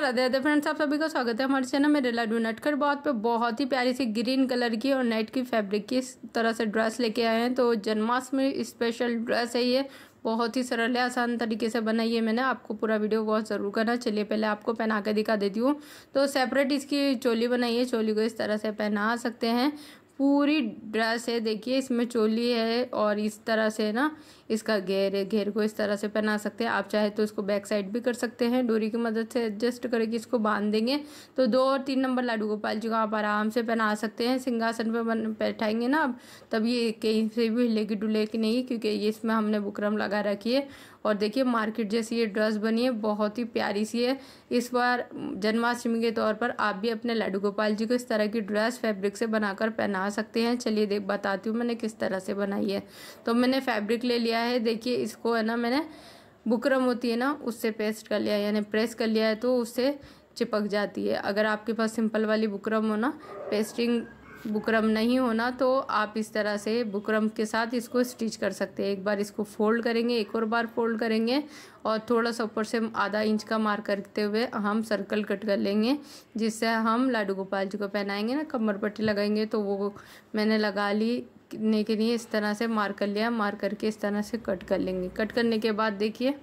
Radhe Radhe friends आप सभी का स्वागत है हमारे चैनल में डू नटकर बहुत पे बहुत ही प्यारी सी ग्रीन कलर की और नेट की फैब्रिक की तरह से ड्रेस लेके आए हैं तो जन्माष्टमी स्पेशल ड्रेस है ये बहुत ही सरल है आसान तरीके से बनाई है मैंने आपको पूरा वीडियो बहुत ज़रूर करना चलिए पहले आपको पहना के दिखा देती हूँ तो सेपरेट इसकी चोली बनाई है चोली को इस तरह से पहना सकते हैं पूरी ड्रेस है देखिए इसमें चोली है और इस तरह से ना इसका घेर है घेर को इस तरह से पहना सकते हैं आप चाहे तो इसको बैक साइड भी कर सकते हैं डोरी की मदद से एडजस्ट करके इसको बांध देंगे तो दो और तीन नंबर लाडू गोपाल जी को आप आराम से पहना सकते हैं सिंहासन पर बैठाएंगे ना आप तब ये कहीं से भी हिलेगी डुलेगी नहीं क्योंकि ये इसमें हमने बुकरम लगा रखी है और देखिए मार्केट जैसी ये ड्रेस बनी है बहुत ही प्यारी सी है इस बार जन्माष्टमी के तौर पर आप भी अपने लाडू गोपाल जी को इस तरह की ड्रेस फैब्रिक से बनाकर पहना सकते हैं चलिए देख बताती हूँ मैंने किस तरह से बनाई है तो मैंने फैब्रिक ले लिया है देखिए इसको है ना मैंने बुकरम होती है ना उससे पेस्ट कर लिया यानी प्रेस कर लिया है तो उससे चिपक जाती है अगर आपके पास सिंपल वाली बुकरम हो ना पेस्टिंग बुकरम नहीं होना तो आप इस तरह से बुकरम के साथ इसको स्टिच कर सकते हैं एक बार इसको फोल्ड करेंगे एक और बार फोल्ड करेंगे और थोड़ा सा ऊपर से आधा इंच का मार्क करते हुए हम सर्कल कट कर लेंगे जिससे हम लाडू गोपाल जी को पहनाएंगे ना कमर पट्टी लगाएंगे तो वो मैंने लगा ली ने के लिए इस तरह से मार्क कर लिया मार्क करके इस तरह से कट कर लेंगे कट करने के बाद देखिए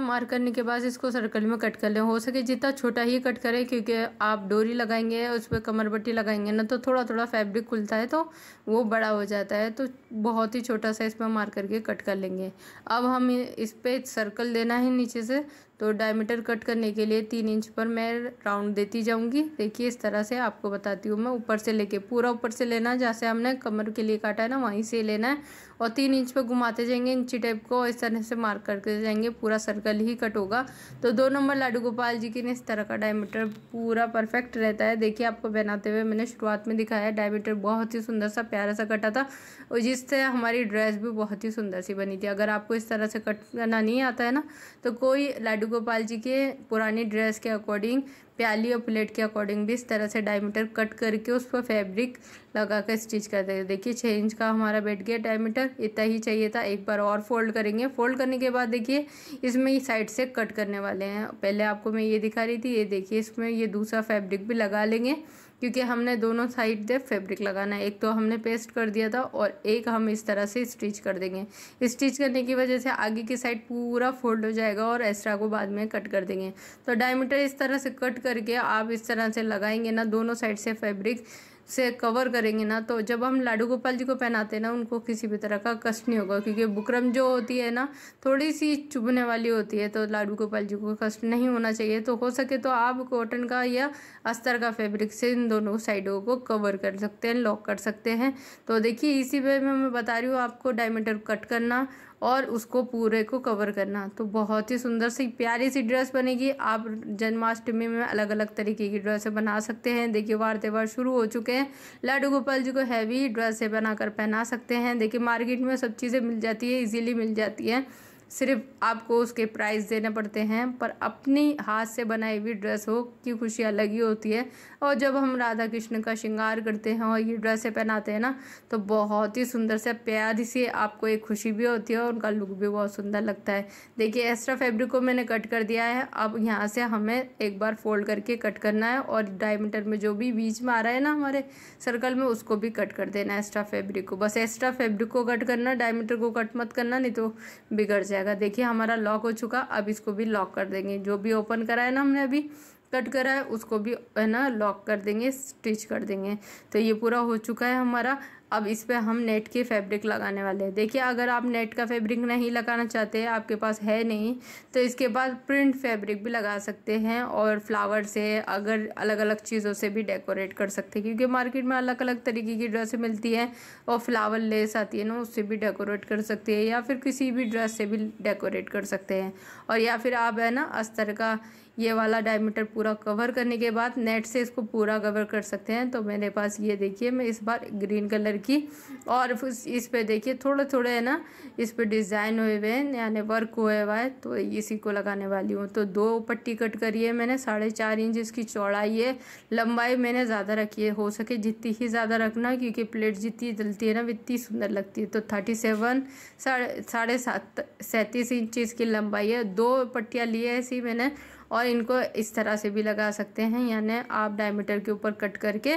मार्क करने के बाद इसको सर्कल में कट कर लें हो सके जितना छोटा ही कट करें क्योंकि आप डोरी लगाएंगे उस पर कमर बट्टी लगाएंगे ना तो थोड़ा थोड़ा फैब्रिक खुलता है तो वो बड़ा हो जाता है तो बहुत ही छोटा सा इस पर मार्क करके कट कर लेंगे अब हम इस पर सर्कल देना है नीचे से तो डायमीटर कट करने के लिए तीन इंच पर मैं राउंड देती जाऊँगी देखिए इस तरह से आपको बताती हूँ मैं ऊपर से लेके पूरा ऊपर से लेना है जहाँ से हमने कमर के लिए काटा है ना वहीं से लेना है और तीन इंच पर घुमाते जाएंगे इंची टाइप को इस तरह से मार्क करके जाएंगे पूरा सर्कल ही कट होगा तो दो नंबर लाडू गोपाल जी के ने इस तरह का डायमीटर पूरा परफेक्ट रहता है देखिए आपको बनाते हुए मैंने शुरुआत में दिखाया डायमीटर बहुत ही सुंदर सा प्यारा सा कटा था और जिससे हमारी ड्रेस भी बहुत ही सुंदर सी बनी थी अगर आपको इस तरह से कट करना नहीं आता है ना तो कोई लाडू गोपाल जी के पुराने ड्रेस के अकॉर्डिंग प्याली और प्लेट के अकॉर्डिंग भी इस तरह से डायमीटर कट करके उस पर फैब्रिक लगा कर स्टिच कर देंगे देखिए छः इंच का हमारा बैठ गया डायमीटर इतना ही चाहिए था एक बार और फोल्ड करेंगे फोल्ड करने के बाद देखिए इसमें साइड से कट करने वाले हैं पहले आपको मैं ये दिखा रही थी ये देखिए इसमें ये दूसरा फैब्रिक भी लगा लेंगे क्योंकि हमने दोनों साइड से फैब्रिक लगाना है एक तो हमने पेस्ट कर दिया था और एक हम इस तरह से स्टिच कर देंगे स्टिच करने की वजह से आगे की साइड पूरा फोल्ड हो जाएगा और एक्स्ट्रा को बाद में कट कर देंगे तो डायमीटर इस तरह से कट करके आप इस तरह से लगाएंगे ना दोनों साइड से फैब्रिक से कवर करेंगे ना तो जब हम लाडू गोपाल जी को पहनाते हैं ना उनको किसी भी तरह का कष्ट नहीं होगा क्योंकि बुकरम जो होती है ना थोड़ी सी चुभने वाली होती है तो लाडू गोपाल जी को कष्ट नहीं होना चाहिए तो हो सके तो आप कॉटन का या अस्तर का फैब्रिक से इन दोनों साइडों को कवर कर सकते हैं लॉक कर सकते हैं तो देखिए इसी वे में मैं बता रही हूँ आपको डायमीटर कट करना और उसको पूरे को कवर करना तो बहुत ही सुंदर सी प्यारी सी ड्रेस बनेगी आप जन्माष्टमी में अलग अलग तरीके की ड्रेसें बना सकते हैं देखिए वार त्यौहार शुरू हो चुके हैं लाडू गोपाल जी को हैवी ड्रेसें बनाकर पहना सकते हैं देखिए मार्केट में सब चीज़ें मिल जाती है इजीली मिल जाती है सिर्फ आपको उसके प्राइस देने पड़ते हैं पर अपनी हाथ से बनाई हुई ड्रेस हो की खुशी अलग ही होती है और जब हम राधा कृष्ण का श्रृंगार करते हैं और ये ड्रेसें पहनाते हैं ना तो बहुत ही सुंदर से प्यारी सी आपको एक खुशी भी होती है और उनका लुक भी बहुत सुंदर लगता है देखिए एक्स्ट्रा फैब्रिक को मैंने कट कर दिया है अब यहाँ से हमें एक बार फोल्ड करके कट करना है और डायमीटर में जो भी बीच में आ रहा है ना हमारे सर्कल में उसको भी कट कर देना एक्स्ट्रा फैब्रिक को बस एक्स्ट्रा फैब्रिक को कट करना डायमीटर को कट मत करना नहीं तो बिगड़ जाएगा जाएगा देखिए हमारा लॉक हो चुका अब इसको भी लॉक कर देंगे जो भी ओपन करा है ना हमने अभी कट करा है उसको भी है ना लॉक कर देंगे स्टिच कर देंगे तो ये पूरा हो चुका है हमारा अब इस पर हम नेट के फैब्रिक लगाने वाले हैं देखिए अगर आप नेट का फैब्रिक नहीं लगाना चाहते आपके पास है नहीं तो इसके बाद प्रिंट फैब्रिक भी लगा सकते हैं और फ्लावर से अगर अलग अलग चीज़ों से भी डेकोरेट कर सकते हैं क्योंकि मार्केट में अलग अलग तरीके की ड्रेसें मिलती हैं और फ्लावर लेस आती है ना उससे भी डेकोरेट कर सकते हैं या फिर किसी भी ड्रेस से भी डेकोरेट कर सकते हैं और या फिर आप है ना अस्तर का ये वाला डायमीटर पूरा कवर करने के बाद नेट से इसको पूरा कवर कर सकते हैं तो मेरे पास ये देखिए मैं इस बार ग्रीन कलर कलर की और इस पे देखिए थोड़े थोड़े है ना इस पे डिज़ाइन हुए हुए हैं यानी वर्क हुए हुआ है तो इसी को लगाने वाली हूँ तो दो पट्टी कट करी है मैंने साढ़े चार इंच इसकी चौड़ाई है लंबाई मैंने ज़्यादा रखी है हो सके जितनी ही ज़्यादा रखना क्योंकि प्लेट जितनी जलती है ना इतनी सुंदर लगती है तो थर्टी सेवन साढ़े साढ़े सात सैंतीस इंच इसकी लंबाई है दो पट्टियाँ लिए है ऐसी मैंने और इनको इस तरह से भी लगा सकते हैं यानी आप डायमीटर के ऊपर कट करके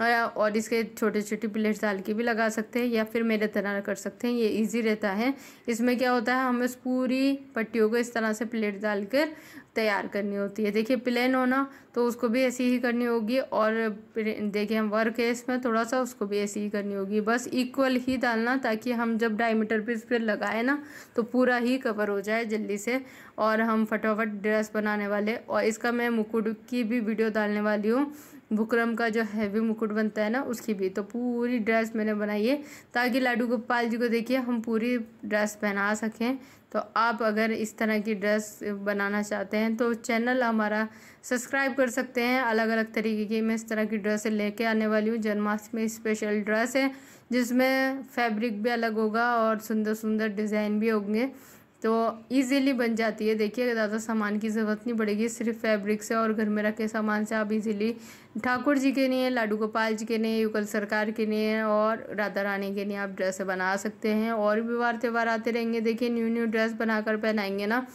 और इसके छोटे छोटे प्लेट्स डाल के भी लगा सकते हैं या फिर मेरे तरह कर सकते हैं ये इजी रहता है इसमें क्या होता है हमें पूरी पट्टियों को इस तरह से प्लेट डाल कर तैयार करनी होती है देखिए प्लेन होना तो उसको भी ऐसी ही करनी होगी और देखिए हम वर्क है इसमें थोड़ा सा उसको भी ऐसी ही करनी होगी बस इक्वल ही डालना ताकि हम जब डायमीटर पे इस पर लगाए ना तो पूरा ही कवर हो जाए जल्दी से और हम फटाफट ड्रेस बनाने वाले और इसका मैं मुकुट की भी वीडियो डालने वाली हूँ बुकरम का जो हैवी मुकुट बनता है ना उसकी भी तो पूरी ड्रेस मैंने बनाई है ताकि लाडू गोपाल जी को देखिए हम पूरी ड्रेस पहना सकें तो आप अगर इस तरह की ड्रेस बनाना चाहते हैं तो चैनल हमारा सब्सक्राइब कर सकते हैं अलग अलग तरीके की मैं इस तरह की ड्रेसें लेके आने वाली हूँ जन्माष्टमी स्पेशल ड्रेस है जिसमें फैब्रिक भी अलग होगा और सुंदर सुंदर डिज़ाइन भी होंगे तो इजीली बन जाती है देखिए ज़्यादा सामान की ज़रूरत नहीं पड़ेगी सिर्फ फैब्रिक से और घर में रखे सामान से आप इजीली ठाकुर जी के लिए लाडू गोपाल जी के लिए युगल सरकार के लिए और राधा रानी के लिए आप ड्रेस बना सकते हैं और भी बार त्यौहार आते रहेंगे देखिए न्यू न्यू ड्रेस बनाकर पहनाएंगे ना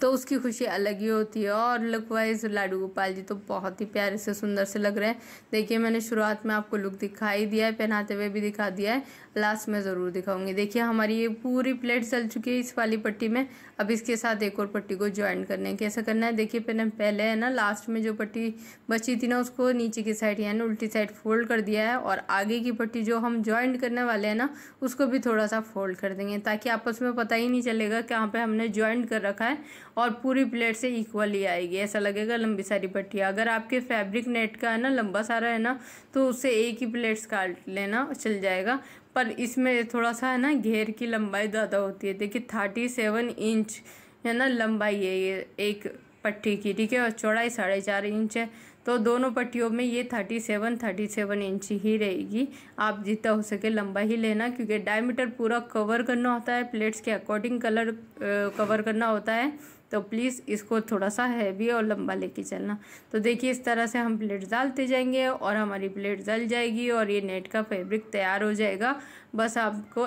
तो उसकी खुशी अलग ही होती है और लुक वाइज लाडू गोपाल जी तो बहुत ही प्यारे से सुंदर से लग रहे हैं देखिए मैंने शुरुआत में आपको लुक दिखाई दिया है पहनाते हुए भी दिखा दिया है लास्ट में ज़रूर दिखाऊंगी देखिए हमारी ये पूरी प्लेट चल चुकी है इस वाली पट्टी में अब इसके साथ एक और पट्टी को ज्वाइन करने कैसा करना है देखिए पहले पहले है ना लास्ट में जो पट्टी बची थी ना उसको नीचे की साइड यानी उल्टी साइड फोल्ड कर दिया है और आगे की पट्टी जो हम ज्वाइंट करने वाले हैं ना उसको भी थोड़ा सा फोल्ड कर देंगे ताकि आपस में पता ही नहीं चलेगा कहाँ पर हमने ज्वाइन कर रखा है और पूरी प्लेट से इक्वली आएगी ऐसा लगेगा लंबी सारी पट्टियाँ अगर आपके फैब्रिक नेट का है ना लंबा सारा है ना तो उससे एक ही प्लेट्स काट लेना चल जाएगा पर इसमें थोड़ा सा है ना घेर की लंबाई ज़्यादा होती है देखिए थर्टी सेवन इंच है ना लंबाई है ये एक पट्टी की ठीक है और चौड़ाई साढ़े चार इंच है तो दोनों पट्टियों में ये thirty seven thirty seven inch ही रहेगी आप जितना हो सके लंबा ही लेना क्योंकि डायमीटर पूरा कवर करना होता है प्लेट्स के अकॉर्डिंग कलर कवर करना होता है तो प्लीज़ इसको थोड़ा सा हैवी और लंबा लेके चलना तो देखिए इस तरह से हम प्लेट डालते जाएंगे और हमारी प्लेट जल जाएगी और ये नेट का फैब्रिक तैयार हो जाएगा बस आपको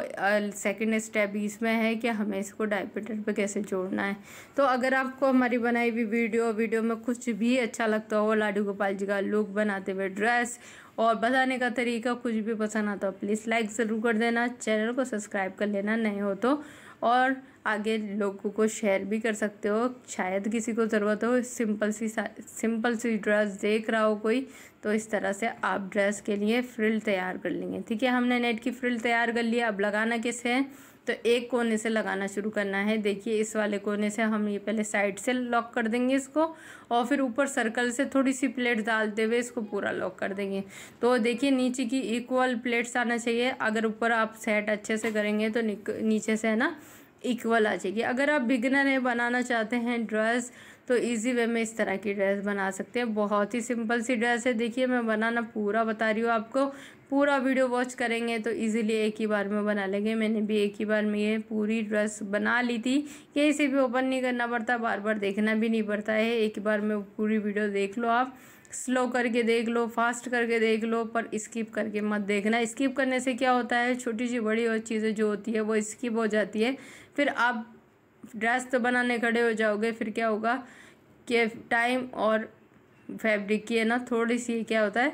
सेकंड स्टेप इसमें है कि हमें इसको डायपेटर पे कैसे जोड़ना है तो अगर आपको हमारी बनाई हुई वीडियो वीडियो में कुछ भी अच्छा लगता हो लाडू गोपाल जी का लुक बनाते हुए ड्रेस और बताने का तरीका कुछ भी पसंद आता प्लीज़ लाइक ज़रूर कर देना चैनल को सब्सक्राइब कर लेना नहीं हो तो और आगे लोगों को शेयर भी कर सकते हो शायद किसी को ज़रूरत हो सिंपल सी सिंपल सी ड्रेस देख रहा हो कोई तो इस तरह से आप ड्रेस के लिए फ्रिल तैयार कर लेंगे ठीक है हमने नेट की फ्रिल तैयार कर लिया अब लगाना कैसे है तो एक कोने से लगाना शुरू करना है देखिए इस वाले कोने से हम ये पहले साइड से लॉक कर देंगे इसको और फिर ऊपर सर्कल से थोड़ी सी प्लेट डालते हुए इसको पूरा लॉक कर देंगे तो देखिए नीचे की इक्वल प्लेट्स आना चाहिए अगर ऊपर आप सेट अच्छे से करेंगे तो नीचे से है ना इक्वल आ जाएगी अगर आप बिगनर है बनाना चाहते हैं ड्रेस तो इजी वे में इस तरह की ड्रेस बना सकते हैं बहुत ही सिंपल सी ड्रेस है देखिए मैं बनाना पूरा बता रही हूँ आपको पूरा वीडियो वॉच करेंगे तो इजीली एक ही बार में बना लेंगे मैंने भी एक ही बार में ये पूरी ड्रेस बना ली थी कहीं से भी ओपन नहीं करना पड़ता बार बार देखना भी नहीं पड़ता है एक ही बार में पूरी वीडियो देख लो आप स्लो करके देख लो फास्ट करके देख लो पर स्किप करके मत देखना स्किप करने से क्या होता है छोटी सी बड़ी और चीज़ें जो होती है वो स्किप हो जाती है फिर आप ड्रेस तो बनाने खड़े हो जाओगे फिर क्या होगा कि टाइम और फैब्रिक की है ना थोड़ी सी क्या होता है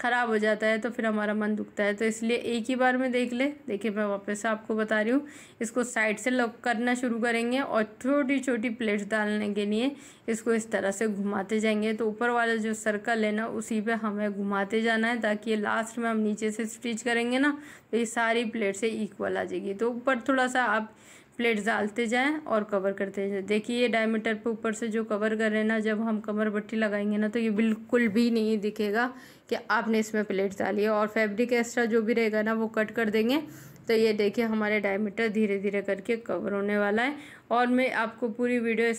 ख़राब हो जाता है तो फिर हमारा मन दुखता है तो इसलिए एक ही बार में देख ले देखिए मैं वापस आपको बता रही हूँ इसको साइड से लॉक करना शुरू करेंगे और छोटी छोटी प्लेट्स डालने के लिए इसको इस तरह से घुमाते जाएंगे तो ऊपर वाला जो सर्कल है ना उसी पे हमें घुमाते जाना है ताकि लास्ट में हम नीचे से स्टिच करेंगे ना तो ये सारी प्लेट से इक्वल आ जाएगी तो ऊपर थोड़ा सा आप प्लेट्स डालते जाएं और कवर करते जाएं देखिए ये डायमीटर पे ऊपर से जो कवर कर रहे हैं ना जब हम कमर बट्टी लगाएंगे ना तो ये बिल्कुल भी नहीं दिखेगा कि आपने इसमें प्लेट्स डाली है और फैब्रिक एक्स्ट्रा जो भी रहेगा ना वो कट कर देंगे तो ये देखिए हमारे डायमीटर धीरे धीरे करके कवर होने वाला है और मैं आपको पूरी वीडियो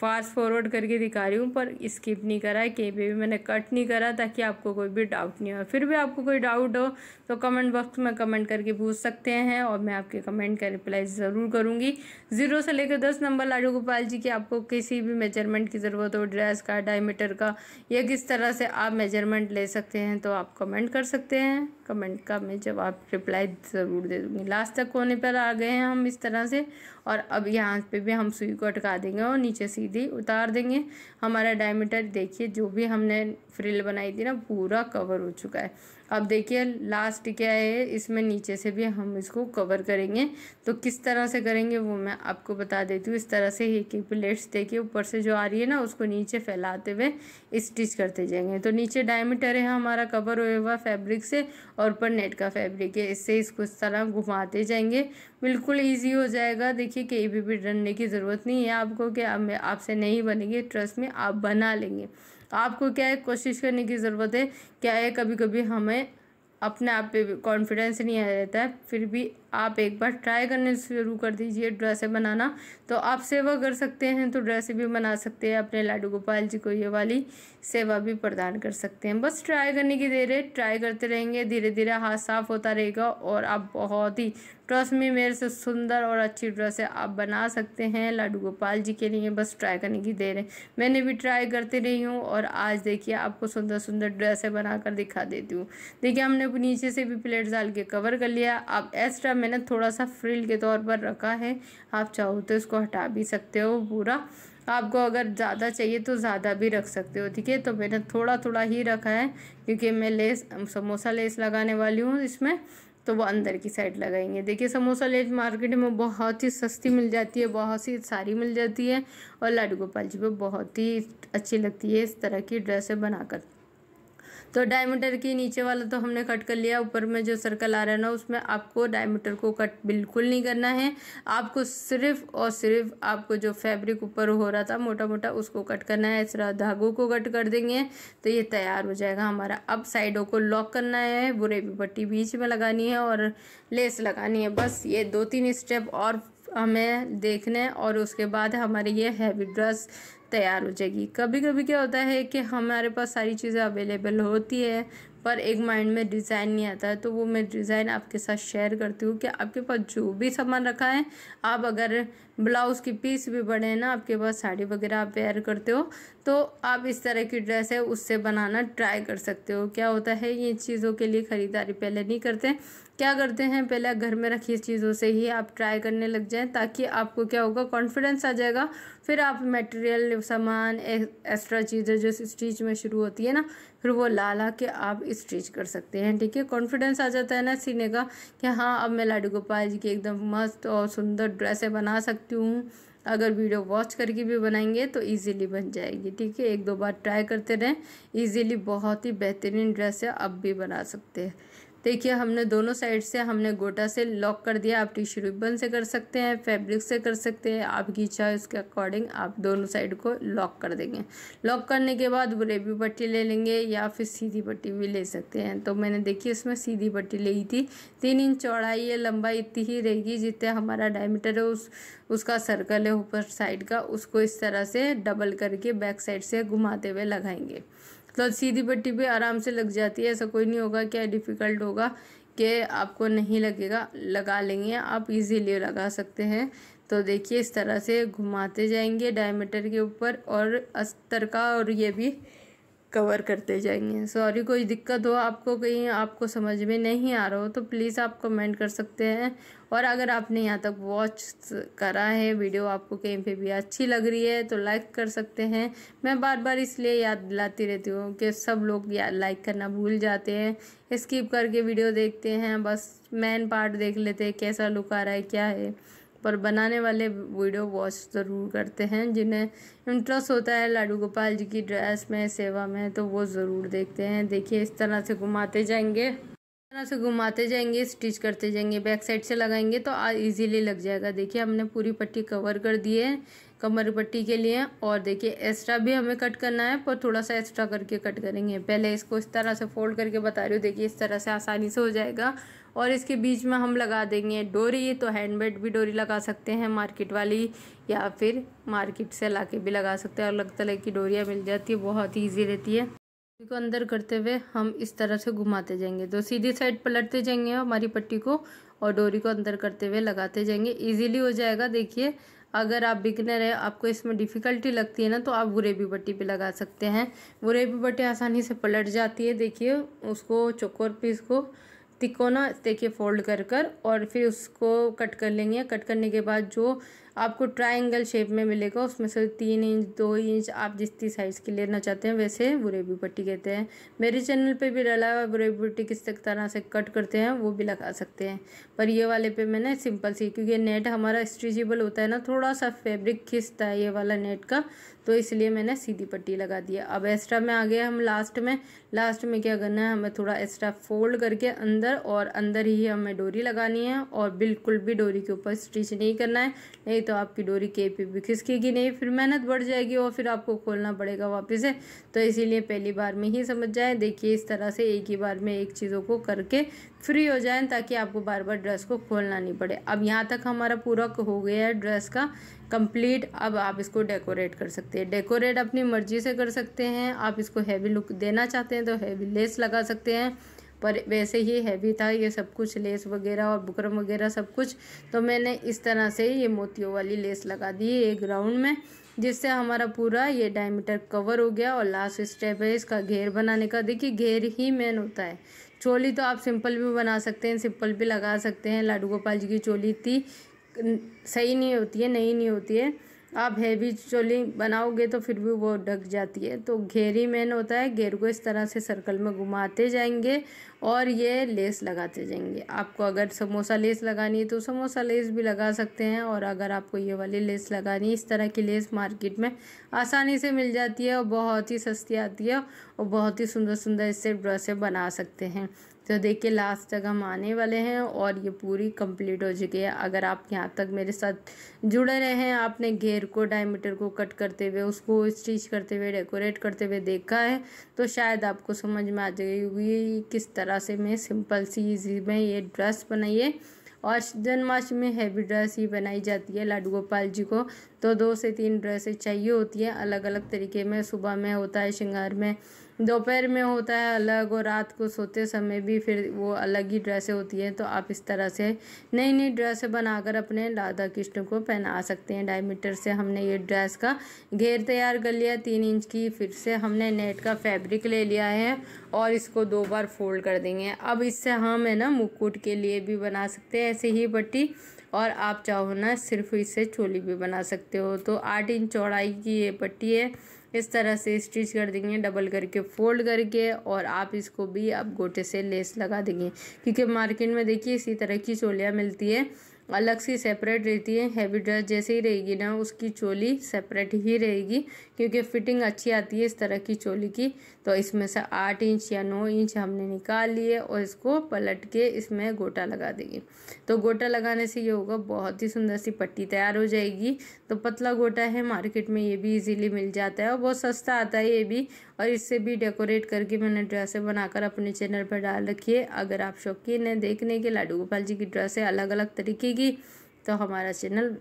फास्ट फॉरवर्ड करके दिखा रही हूँ पर स्किप नहीं करा है कहीं पे भी मैंने कट नहीं करा ताकि आपको कोई भी डाउट नहीं हो फिर भी आपको कोई डाउट हो तो कमेंट बॉक्स में कमेंट करके पूछ सकते हैं और मैं आपके कमेंट का रिप्लाई ज़रूर करूँगी ज़ीरो से लेकर दस नंबर लाडू गोपाल जी की आपको किसी भी मेजरमेंट की ज़रूरत हो ड्रेस का डायमीटर का या किस तरह से आप मेजरमेंट ले सकते हैं तो आप कमेंट कर सकते हैं कमेंट का मैं जवाब रिप्लाई ज़रूर दे दूँगी लास्ट तक कोने पर आ गए हैं हम इस तरह से और अब यहाँ पे भी हम सुई को अटका देंगे और नीचे सीधी उतार देंगे हमारा डायमीटर देखिए जो भी हमने फ्रिल बनाई थी ना पूरा कवर हो चुका है अब देखिए लास्ट क्या है इसमें नीचे से भी हम इसको कवर करेंगे तो किस तरह से करेंगे वो मैं आपको बता देती हूँ इस तरह से एक एक प्लेट्स देखिए ऊपर से जो आ रही है ना उसको नीचे फैलाते हुए स्टिच करते जाएंगे तो नीचे डायमीटर है हमारा कवर हुए हुआ फैब्रिक से और ऊपर नेट का फैब्रिक है इससे इसको इस तरह घुमाते जाएंगे बिल्कुल ईजी हो जाएगा देखिए कहीं भी डरने की ज़रूरत नहीं है आपको कि आपसे नहीं बनेगी ट्रस्ट में आप बना लेंगे तो आपको क्या है कोशिश करने की ज़रूरत है क्या है कभी कभी हमें अपने आप पे कॉन्फिडेंस नहीं आ जाता है फिर भी आप एक बार ट्राई करने शुरू कर दीजिए ड्रेसें बनाना तो आप सेवा कर सकते हैं तो ड्रेसें भी बना सकते हैं अपने लाडू गोपाल जी को ये वाली सेवा भी प्रदान कर सकते हैं बस ट्राई करने की देर है ट्राई करते रहेंगे धीरे धीरे हाथ साफ होता रहेगा और आप बहुत ही ट्रस्ट में मेरे से सुंदर और अच्छी ड्रेसें आप बना सकते हैं लाडू गोपाल जी के लिए बस ट्राई करने की देर है मैंने भी ट्राई करती रही हूँ और आज देखिए आपको सुंदर सुंदर ड्रेसें बनाकर दिखा देती हूँ देखिए हमने नीचे से भी प्लेट डाल के कवर कर लिया आप एक्स्ट्रा मैंने थोड़ा सा फ्रिल के तौर पर रखा है आप चाहो तो इसको हटा भी सकते हो पूरा आपको अगर ज़्यादा चाहिए तो ज़्यादा भी रख सकते हो ठीक है तो मैंने थोड़ा थोड़ा ही रखा है क्योंकि मैं लेस समोसा लेस लगाने वाली हूँ इसमें तो वो अंदर की साइड लगाएंगे देखिए समोसा लेस मार्केट में बहुत ही सस्ती मिल जाती है बहुत सी सारी मिल जाती है और लाडू गोपाल जी को बहुत ही अच्छी लगती है इस तरह की ड्रेसें बनाकर तो डायमीटर के नीचे वाला तो हमने कट कर लिया ऊपर में जो सर्कल आ रहा है ना उसमें आपको डायमीटर को कट बिल्कुल नहीं करना है आपको सिर्फ और सिर्फ आपको जो फैब्रिक ऊपर हो रहा था मोटा मोटा उसको कट करना है इस तरह धागों को कट कर देंगे तो ये तैयार हो जाएगा हमारा अब साइडों को लॉक करना है बुरे भी पट्टी बीच में लगानी है और लेस लगानी है बस ये दो तीन स्टेप और हमें देखने और उसके बाद हमारे ये हैवी ड्रेस तैयार हो जाएगी कभी कभी क्या होता है कि हमारे पास सारी चीज़ें अवेलेबल होती है पर एक माइंड में डिज़ाइन नहीं आता है तो वो मैं डिज़ाइन आपके साथ शेयर करती हूँ कि आपके पास जो भी सामान रखा है आप अगर ब्लाउज़ की पीस भी बड़े हैं ना आपके पास साड़ी वगैरह आप वेयर करते हो तो आप इस तरह की ड्रेस है उससे बनाना ट्राई कर सकते हो क्या होता है ये चीज़ों के लिए ख़रीदारी पहले नहीं करते क्या करते हैं पहले घर में रखी चीज़ों से ही आप ट्राई करने लग जाएं ताकि आपको क्या होगा कॉन्फिडेंस आ जाएगा फिर आप मटेरियल सामान एक्स्ट्रा चीज़ें जो स्टिच में शुरू होती है ना फिर वो ला ला के आप स्टिच कर सकते हैं ठीक है कॉन्फिडेंस आ जाता है ना सीने का कि हाँ अब मैं लाडू गोपाल जी की एकदम मस्त और सुंदर ड्रेसें बना सकती हूँ अगर वीडियो वॉच करके भी बनाएंगे तो इजीली बन जाएगी ठीक है एक दो बार ट्राई करते रहें इजीली बहुत ही बेहतरीन ड्रेसें अब भी बना सकते हैं देखिए हमने दोनों साइड से हमने गोटा से लॉक कर दिया आप टिश्यू रिबन से कर सकते हैं फैब्रिक से कर सकते हैं आपकी है उसके अकॉर्डिंग आप दोनों साइड को लॉक कर देंगे लॉक करने के बाद गुलेबी पट्टी ले लेंगे या फिर सीधी पट्टी भी ले सकते हैं तो मैंने देखी इसमें सीधी पट्टी ले थी तीन इंच चौड़ाई या लंबाई इतनी ही रहेगी जितने हमारा डायमीटर है उस उसका सर्कल है ऊपर साइड का उसको इस तरह से डबल करके बैक साइड से घुमाते हुए लगाएंगे तो सीधी पट्टी पे आराम से लग जाती है ऐसा कोई नहीं होगा क्या डिफ़िकल्ट होगा कि आपको नहीं लगेगा लगा लेंगे आप इजीली लगा सकते हैं तो देखिए इस तरह से घुमाते जाएंगे डायमीटर के ऊपर और अस्तर का और ये भी कवर करते जाएंगे सॉरी कोई दिक्कत हो आपको कहीं आपको समझ में नहीं आ रहा हो तो प्लीज़ आप कमेंट कर सकते हैं और अगर आपने यहाँ तक वॉच करा है वीडियो आपको कहीं पे भी अच्छी लग रही है तो लाइक कर सकते हैं मैं बार बार इसलिए याद दिलाती रहती हूँ कि सब लोग लाइक करना भूल जाते हैं स्किप करके वीडियो देखते हैं बस मेन पार्ट देख लेते हैं कैसा लुक आ रहा है क्या है पर बनाने वाले वीडियो वॉच ज़रूर करते हैं जिन्हें इंटरेस्ट होता है लाडू गोपाल जी की ड्रेस में सेवा में तो वो ज़रूर देखते हैं देखिए इस तरह से घुमाते जाएंगे इस तरह से घुमाते जाएंगे स्टिच करते जाएंगे बैक साइड से लगाएंगे तो इजीली लग जाएगा देखिए हमने पूरी पट्टी कवर कर दी है कमर पट्टी के लिए और देखिए एक्स्ट्रा भी हमें कट करना है पर थोड़ा सा एक्स्ट्रा करके कट करेंगे पहले इसको इस तरह से फोल्ड करके बता रही हूँ देखिए इस तरह से आसानी से हो जाएगा और इसके बीच में हम लगा देंगे डोरी तो हैंडमेड भी डोरी लगा सकते हैं मार्केट वाली या फिर मार्केट से ला भी लगा सकते हैं अलग तरह की डोरियाँ मिल जाती है बहुत ईजी रहती है को अंदर करते हुए हम इस तरह से घुमाते जाएंगे तो सीधी साइड पलटते जाएंगे हमारी पट्टी को और डोरी को अंदर करते हुए लगाते जाएंगे इजीली हो जाएगा देखिए अगर आप बिगनर है आपको इसमें डिफ़िकल्टी लगती है ना तो आप गुरेबी पट्टी पे लगा सकते हैं गुरेबी पट्टी आसानी से पलट जाती है देखिए उसको चोकोर पीस को तिकोना देखिए फोल्ड कर कर और फिर उसको कट कर लेंगे कट करने के बाद जो आपको ट्राइंगल शेप में मिलेगा उसमें से तीन इंच दो इंच आप जिस साइज़ की लेना चाहते हैं वैसे बुरेबी पट्टी कहते हैं मेरे चैनल पे भी डला हुआ बुरेबी पट्टी किस तरह से कट करते हैं वो भी लगा सकते हैं पर ये वाले पे मैंने सिंपल सी क्योंकि नेट हमारा स्ट्रीचेबल होता है ना थोड़ा सा फेब्रिक खिसता है ये वाला नेट का तो इसलिए मैंने सीधी पट्टी लगा दी है अब एक्स्ट्रा में आ गया हम लास्ट में लास्ट में क्या करना है हमें थोड़ा एक्स्ट्रा फोल्ड करके अंदर और अंदर ही हमें डोरी लगानी है और बिल्कुल भी डोरी के ऊपर स्टिच नहीं करना है नहीं तो आपकी डोरी के पे भी खिसकेगी नहीं फिर मेहनत बढ़ जाएगी और फिर आपको खोलना पड़ेगा वापस से तो इसीलिए पहली बार में ही समझ जाए देखिए इस तरह से एक ही बार में एक चीज़ों को करके फ्री हो जाए ताकि आपको बार बार ड्रेस को खोलना नहीं पड़े अब यहाँ तक हमारा पूरा हो गया है ड्रेस का कंप्लीट अब आप इसको डेकोरेट कर सकते हैं डेकोरेट अपनी मर्जी से कर सकते हैं आप इसको हैवी लुक देना चाहते हैं तो हैवी लेस लगा सकते हैं पर वैसे ही हैवी था ये सब कुछ लेस वगैरह और बुकरम वगैरह सब कुछ तो मैंने इस तरह से ये मोतियों वाली लेस लगा दी है एक राउंड में जिससे हमारा पूरा ये डायमीटर कवर हो गया और लास्ट स्टेप है इसका घेर बनाने का देखिए घेर ही मेन होता है चोली तो आप सिंपल भी बना सकते हैं सिंपल भी लगा सकते हैं लाडू गोपाल जी की चोली इतनी सही नहीं होती है नई नहीं होती है आप हैवी चोली बनाओगे तो फिर भी वो ढक जाती है तो घेरी मेन होता है घेर को इस तरह से सर्कल में घुमाते जाएंगे और ये लेस लगाते जाएंगे आपको अगर समोसा लेस लगानी है तो समोसा लेस भी लगा सकते हैं और अगर आपको ये वाली लेस लगानी है इस तरह की लेस मार्केट में आसानी से मिल जाती है और बहुत ही सस्ती आती है और बहुत ही सुंदर सुंदर इससे ड्रेसें बना सकते हैं तो देखिए लास्ट तक हम आने वाले हैं और ये पूरी कंप्लीट हो चुकी है अगर आप यहाँ तक मेरे साथ जुड़े रहे हैं आपने घेर को डायमीटर को कट करते हुए उसको स्टिच करते हुए डेकोरेट करते हुए देखा है तो शायद आपको समझ में आ जाएगी किस तरह से मैं सिंपल सी इजी में ये ड्रेस बनाइए और जन्माष्टमी में हैवी ड्रेस ही बनाई जाती है लाडू गोपाल जी को तो दो से तीन ड्रेसें चाहिए होती हैं अलग अलग तरीके में सुबह में होता है श्रृंगार में दोपहर में होता है अलग और रात को सोते समय भी फिर वो अलग ही ड्रेसें होती हैं तो आप इस तरह से नई नई ड्रेसें बनाकर अपने राधा कृष्ण को पहना सकते हैं डायमीटर से हमने ये ड्रेस का घेर तैयार कर लिया तीन इंच की फिर से हमने नेट का फैब्रिक ले लिया है और इसको दो बार फोल्ड कर देंगे अब इससे हम है ना मुकुट के लिए भी बना सकते हैं ऐसे ही पट्टी और आप चाहो ना सिर्फ इससे चोली भी बना सकते हो तो आठ इंच चौड़ाई की ये पट्टी है इस तरह से स्टिच कर देंगे डबल करके फोल्ड करके और आप इसको भी अब गोटे से लेस लगा देंगे क्योंकि मार्केट में देखिए इसी तरह की चोलियाँ मिलती है अलग सी सेपरेट रहती है हैवी ड्रेस जैसे ही रहेगी ना उसकी चोली सेपरेट ही रहेगी क्योंकि फिटिंग अच्छी आती है इस तरह की चोली की तो इसमें से आठ इंच या नौ इंच हमने निकाल लिए और इसको पलट के इसमें गोटा लगा देंगे तो गोटा लगाने से ये होगा बहुत ही सुंदर सी पट्टी तैयार हो जाएगी तो पतला गोटा है मार्केट में ये भी इजीली मिल जाता है और बहुत सस्ता आता है ये भी और इससे भी डेकोरेट करके मैंने ड्रेसें बनाकर अपने चैनल पर डाल रखी है अगर आप शौकीन हैं देखने के लाडू गोपाल जी की ड्रेसें अलग अलग तरीके की तो हमारा चैनल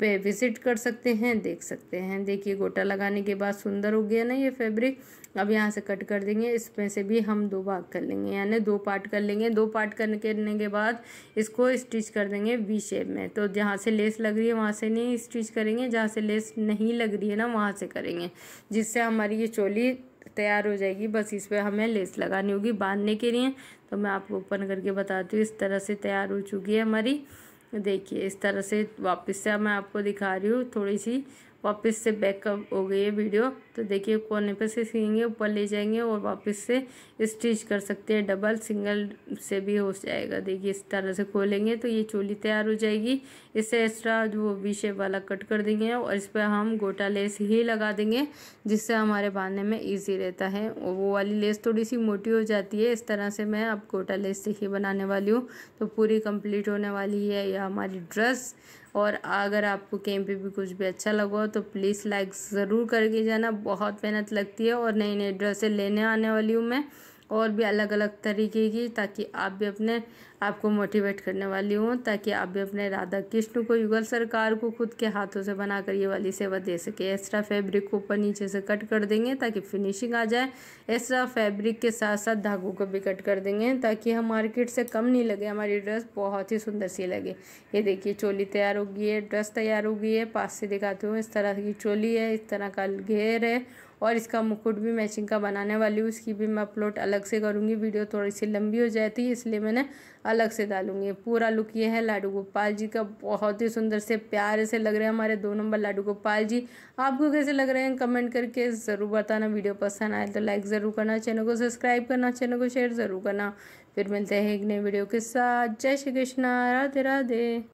पे विज़िट कर सकते हैं देख सकते हैं देखिए गोटा लगाने के बाद सुंदर हो गया ना ये फैब्रिक अब यहाँ से कट कर देंगे इसमें से भी हम दो भाग कर लेंगे यानी दो पार्ट कर लेंगे दो पार्ट करने करने के बाद इसको स्टिच कर देंगे वी शेप में तो जहाँ से लेस लग रही है वहाँ से नहीं स्टिच करेंगे जहाँ से लेस नहीं लग रही है ना वहाँ से करेंगे जिससे हमारी ये चोली तैयार हो जाएगी बस इस पर हमें लेस लगानी होगी बांधने के लिए तो मैं आपको ओपन करके बताती हूँ इस तरह से तैयार हो चुकी है हमारी देखिए इस तरह से वापस से मैं आपको दिखा रही हूँ थोड़ी सी वापस से बैकअप हो गई है वीडियो तो देखिए कोने पर से सीएंगे ऊपर ले जाएंगे और वापस से स्टिच कर सकते हैं डबल सिंगल से भी हो जाएगा देखिए इस तरह से खोलेंगे तो ये चोली तैयार हो जाएगी इससे एक्स्ट्रा वो वी शेप वाला कट कर देंगे और इस पर हम गोटा लेस ही लगा देंगे जिससे हमारे बांधने में ईजी रहता है और वो वाली लेस थोड़ी सी मोटी हो जाती है इस तरह से मैं अब गोटा लेस से ही बनाने वाली हूँ तो पूरी कम्प्लीट होने वाली है यह हमारी ड्रेस और अगर आपको कहीं पे भी कुछ भी अच्छा लगा हो तो प्लीज़ लाइक ज़रूर करके जाना बहुत मेहनत लगती है और नई नई ड्रेसें लेने आने वाली हूँ मैं और भी अलग अलग तरीके की ताकि आप भी अपने आप को मोटिवेट करने वाली हों ताकि आप भी अपने राधा कृष्ण को युगल सरकार को खुद के हाथों से बनाकर ये वाली सेवा दे सके एक्स्ट्रा फैब्रिक को ऊपर नीचे से कट कर देंगे ताकि फिनिशिंग आ जाए एक्स्ट्रा फैब्रिक के साथ साथ धागों को भी कट कर देंगे ताकि हम मार्केट से कम नहीं लगे हमारी ड्रेस बहुत ही सुंदर सी लगे ये देखिए चोली तैयार हो गई है ड्रेस तैयार हो गई है पास से दिखाती हूँ इस तरह की चोली है इस तरह का घेर है और इसका मुकुट भी मैचिंग का बनाने वाली हूँ उसकी भी मैं अपलोड अलग से करूँगी वीडियो थोड़ी सी लंबी हो जाती है इसलिए मैंने अलग से डालूंगी पूरा लुक ये है लाडू गोपाल जी का बहुत ही सुंदर से प्यारे से लग रहे हैं हमारे दो नंबर लाडू गोपाल जी आपको कैसे लग रहे हैं कमेंट करके ज़रूर बताना वीडियो पसंद आए तो लाइक ज़रूर करना चैनल को सब्सक्राइब करना चैनल को शेयर ज़रूर करना फिर मिलते हैं एक नए वीडियो के साथ जय श्री कृष्णा राधे राधे